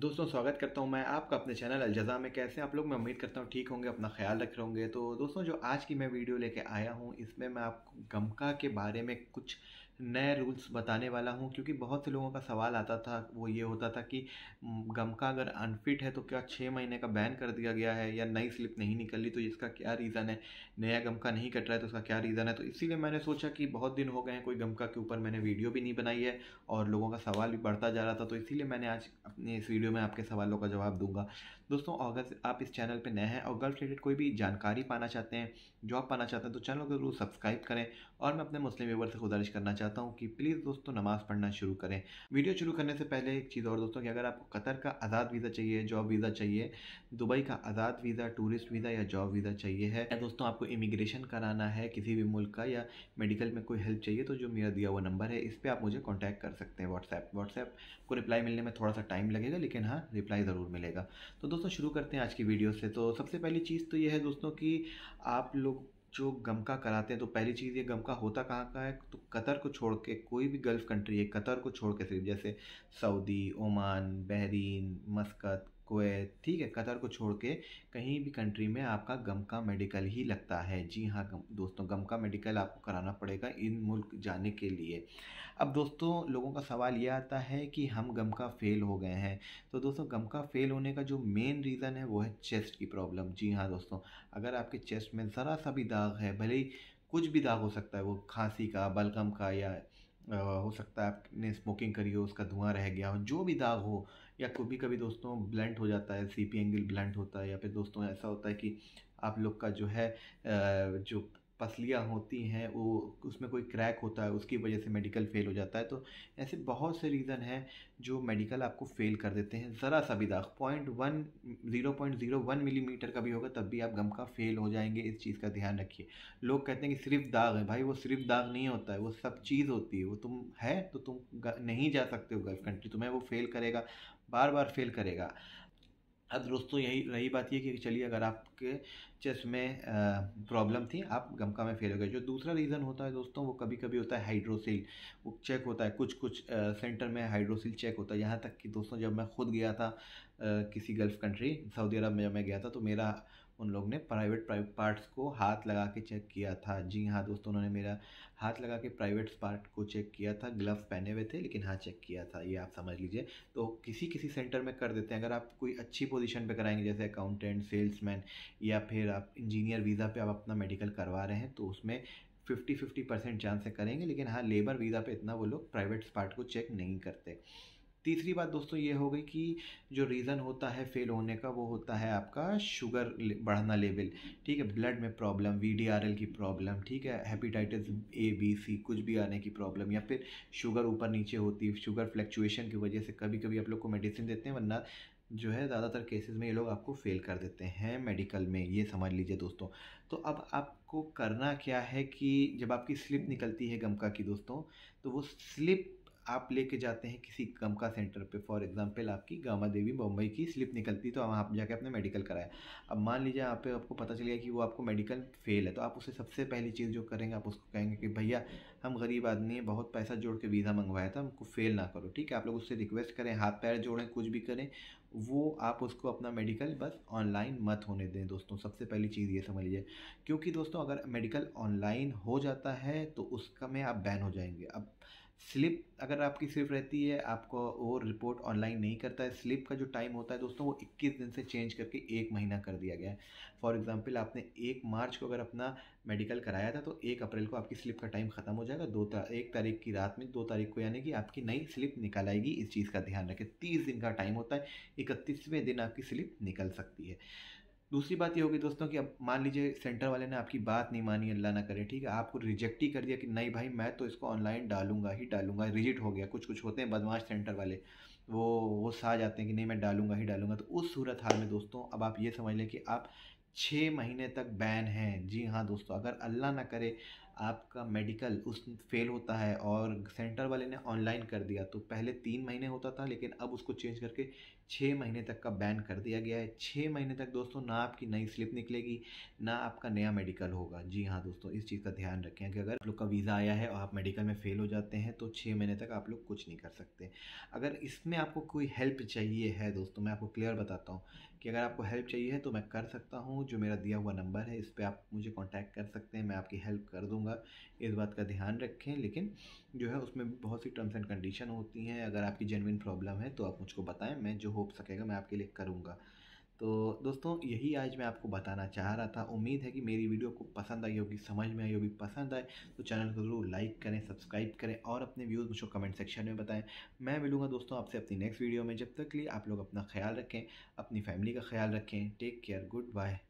दोस्तों स्वागत करता हूं मैं आपका अपने चैनल अलजा में कैसे आप लोग मैं उम्मीद करता हूं ठीक होंगे अपना ख्याल रख रहे होंगे तो दोस्तों जो आज की मैं वीडियो लेके आया हूं इसमें मैं आपको गमका के बारे में कुछ नए रूल्स बताने वाला हूँ क्योंकि बहुत से लोगों का सवाल आता था वो ये होता था कि गमका अगर अनफिट है तो क्या छः महीने का बैन कर दिया गया है या नई स्लिप नहीं निकली तो इसका क्या रीज़न है नया गमका नहीं कट रहा है तो उसका क्या रीज़न है तो इसीलिए मैंने सोचा कि बहुत दिन हो गए हैं कोई गमका के ऊपर मैंने वीडियो भी नहीं बनाई है और लोगों का सवाल भी बढ़ता जा रहा था तो इसीलिए मैंने आज अपने इस वीडियो में आपके सवालों का जवाब दूंगा दोस्तों अगर आप इस चैनल पर नए हैं और गर्ल्स रिलेटेड कोई भी जानकारी पाना चाहते हैं जॉब पाना चाहते हैं तो चैनल को जरूर सब्सक्राइब करें और मैं अपने मुस्लिम व्यवर से गुजारिश करना चाहता चाहता हूँ कि प्लीज़ दोस्तों नमाज़ पढ़ना शुरू करें वीडियो शुरू करने से पहले एक चीज़ और दोस्तों कि अगर आपको कतर का आज़ाद वीज़ा चाहिए जॉब वीज़ा चाहिए दुबई का आज़ाद वीज़ा टूरिस्ट वीज़ा या जॉब वीज़ा चाहिए है या दोस्तों आपको इमिग्रेशन कराना है किसी भी मुल्क का या मेडिकल में कोई हेल्प चाहिए तो जो मेरा दिया हुआ नंबर है इस पर आप मुझे कॉन्टैक्ट कर सकते हैं व्हाट्सएप व्हाट्सएप को रिप्लाई मिलने में थोड़ा सा टाइम लगेगा लेकिन हाँ रिप्लाई ज़रूर मिलेगा तो दोस्तों शुरू करते हैं आज की वीडियो से तो सबसे पहली चीज़ तो यह है दोस्तों कि आप लोग जो गमका कराते हैं तो पहली चीज़ ये गमका होता कहाँ का है तो कतर को छोड़ के कोई भी गल्फ़ कंट्री है कतर को छोड़ के सिर्फ जैसे Saudi Oman Bahrain Muscat Kuwait ठीक है कतर को छोड़ के कहीं भी कंट्री में आपका गम का मेडिकल ही लगता है जी हाँ गम, दोस्तों गम का मेडिकल आपको कराना पड़ेगा इन मुल्क जाने के लिए अब दोस्तों लोगों का सवाल ये आता है कि हम गम का फेल हो गए हैं तो दोस्तों गम का फेल होने का जो मेन रीज़न है वो है चेस्ट की प्रॉब्लम जी हाँ दोस्तों अगर आपके चेस्ट में ज़रा सा भी दाग है भले ही कुछ भी दाग हो सकता है वो खांसी का बलगम का या हो सकता है आपने स्मोकिंग करी हो उसका धुआं रह गया हो जो भी दाग हो या कभी कभी दोस्तों ब्लेंट हो जाता है सीपी एंगल ब्लेंट होता है या फिर दोस्तों ऐसा होता है कि आप लोग का जो है जो पसलियाँ होती हैं वो उसमें कोई क्रैक होता है उसकी वजह से मेडिकल फ़ेल हो जाता है तो ऐसे बहुत से रीज़न हैं जो मेडिकल आपको फ़ेल कर देते हैं ज़रा सा भी दाग point one zero point zero one millimetre का भी होगा तब भी आप गम का फ़ेल हो जाएंगे इस चीज़ का ध्यान रखिए लोग कहते हैं कि सिर्फ दाग है भाई वो सिर्फ दाग नहीं होता है वो सब चीज़ होती है वो तुम है तो तुम नहीं जा सकते हो गल्फ कंट्री तुम्हें वो फ़ेल करेगा बार बार फेल करेगा अब हाँ, तो दोस्तों यही रही बात ये कि चलिए अगर आपके चेस्ट में प्रॉब्लम थी आप गमका में फेल हो गए जो दूसरा रीज़न होता है दोस्तों वो कभी कभी होता है हाइड्रोसिल वो चेक होता है कुछ कुछ सेंटर में हाइड्रोसिल चेक होता है यहाँ तक कि दोस्तों जब मैं खुद गया था किसी गल्फ़ कंट्री सऊदी अरब में जब मैं गया था तो मेरा उन लोग ने प्राइवेट प्राइवेट पार्ट्स को हाथ लगा के चेक किया था जी हाँ दोस्तों उन्होंने मेरा हाथ लगा के प्राइवेट पार्ट को चेक किया था ग्लव्स पहने हुए थे लेकिन हाँ चेक किया था ये आप समझ लीजिए तो किसी किसी सेंटर में कर देते हैं अगर आप कोई अच्छी पोजिशन पर कराएंगे जैसे अकाउंटेंट सेल्समैन या फिर आप इंजीनियर वीज़ा पे आप अपना मेडिकल करवा रहे हैं तो उसमें फिफ्टी फिफ्टी परसेंट चांस से करेंगे लेकिन हाँ लेबर वीज़ा पे इतना वो लोग प्राइवेट पार्ट को चेक नहीं करते तीसरी बात दोस्तों ये हो गई कि जो रीज़न होता है फेल होने का वो होता है आपका शुगर बढ़ना लेवल ठीक है ब्लड में प्रॉब्लम वी की प्रॉब्लम ठीक है हेपेटाइटिस ए बी सी कुछ भी आने की प्रॉब्लम या फिर शुगर ऊपर नीचे होती है शुगर फ्लक्चुएशन की वजह से कभी कभी आप लोग को मेडिसिन देते हैं वरना जो है ज़्यादातर केसेस में ये लोग आपको फेल कर देते हैं मेडिकल में ये समझ लीजिए दोस्तों तो अब आपको करना क्या है कि जब आपकी स्लिप निकलती है गमका की दोस्तों तो वो स्लिप आप लेके जाते हैं किसी गम का सेंटर पे फॉर एग्जांपल आपकी गामा देवी बम्बई की स्लिप निकलती तो वहाँ आप जाके अपने मेडिकल कराया अब मान लीजिए आप पे आपको पता चल गया कि वो आपको मेडिकल फेल है तो आप उसे सबसे पहली चीज़ जो करेंगे आप उसको कहेंगे कि भैया हम गरीब आदमी हैं बहुत पैसा जोड़ के वीज़ा मंगवाया था हमको फेल ना करो ठीक है आप लोग उससे रिक्वेस्ट करें हाथ पैर जोड़ें कुछ भी करें वो आप उसको अपना मेडिकल बस ऑनलाइन मत होने दें दोस्तों सबसे पहली चीज़ ये समझ लीजिए क्योंकि दोस्तों अगर मेडिकल ऑनलाइन हो जाता है तो उसका में आप बैन हो जाएंगे अब स्लिप अगर आपकी सिर्फ रहती है आपको वो रिपोर्ट ऑनलाइन नहीं करता है स्लिप का जो टाइम होता है दोस्तों वो 21 दिन से चेंज करके एक महीना कर दिया गया है फॉर एग्जांपल आपने एक मार्च को अगर अपना मेडिकल कराया था तो एक अप्रैल को आपकी स्लिप का टाइम ख़त्म हो जाएगा दो तार, एक तारीख की रात में दो तारीख को यानी कि आपकी नई स्लिप निकल आएगी इस चीज़ का ध्यान रखें तीस दिन का टाइम होता है इकतीसवें दिन आपकी स्लिप निकल सकती है दूसरी बात ये होगी दोस्तों कि अब मान लीजिए सेंटर वाले ने आपकी बात नहीं मानी अल्लाह ना करे ठीक है आपको रिजेक्ट ही कर दिया कि नहीं भाई मैं तो इसको ऑनलाइन डालूंगा ही डालूंगा रिजिट हो गया कुछ कुछ होते हैं बदमाश सेंटर वाले वो वो सा जाते हैं कि नहीं मैं डालूंगा ही डालूंगा तो उस सूरत हाल में दोस्तों अब आप ये समझ लें कि आप छः महीने तक बैन हैं जी हाँ दोस्तों अगर अल्लाह ना करे आपका मेडिकल उस फेल होता है और सेंटर वाले ने ऑनलाइन कर दिया तो पहले तीन महीने होता था लेकिन अब उसको चेंज करके छः महीने तक का बैन कर दिया गया है छः महीने तक दोस्तों ना आपकी नई स्लिप निकलेगी ना आपका नया मेडिकल होगा जी हाँ दोस्तों इस चीज़ का ध्यान रखें कि अगर आप लोग का वीज़ा आया है और आप मेडिकल में फ़ेल हो जाते हैं तो छः महीने तक आप लोग कुछ नहीं कर सकते अगर इसमें आपको कोई हेल्प चाहिए है दोस्तों मैं आपको क्लियर बताता हूँ कि अगर आपको हेल्प चाहिए है तो मैं कर सकता हूँ जो मेरा दिया हुआ नंबर है इस पर आप मुझे कॉन्टैक्ट कर सकते हैं मैं आपकी हेल्प कर दूँगा कहूँगा इस बात का ध्यान रखें लेकिन जो है उसमें बहुत सी टर्म्स एंड कंडीशन होती हैं अगर आपकी जेनविन प्रॉब्लम है तो आप मुझको बताएं मैं जो हो सकेगा मैं आपके लिए करूँगा तो दोस्तों यही आज मैं आपको बताना चाह रहा था उम्मीद है कि मेरी वीडियो आपको पसंद आई होगी समझ में आई होगी पसंद आए तो चैनल को ज़रूर लाइक करें सब्सक्राइब करें और अपने व्यूज़ मुझको कमेंट सेक्शन में बताएं मैं मिलूँगा दोस्तों आपसे अपनी नेक्स्ट वीडियो में जब तक लिए आप लोग अपना ख्याल रखें अपनी फैमिली का ख्याल रखें टेक केयर गुड बाय